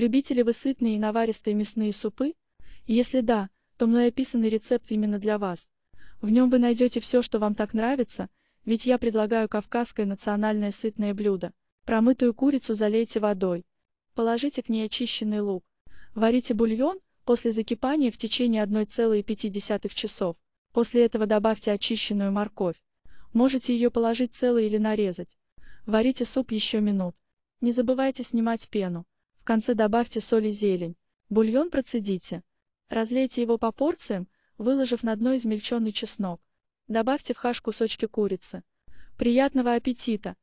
Любите ли вы сытные и наваристые мясные супы? Если да, то мной описанный рецепт именно для вас. В нем вы найдете все, что вам так нравится, ведь я предлагаю кавказское национальное сытное блюдо. Промытую курицу залейте водой. Положите к ней очищенный лук. Варите бульон после закипания в течение 1,5 часов. После этого добавьте очищенную морковь. Можете ее положить целой или нарезать. Варите суп еще минут. Не забывайте снимать пену конце добавьте соль и зелень. Бульон процедите. Разлейте его по порциям, выложив на дно измельченный чеснок. Добавьте в хаш кусочки курицы. Приятного аппетита!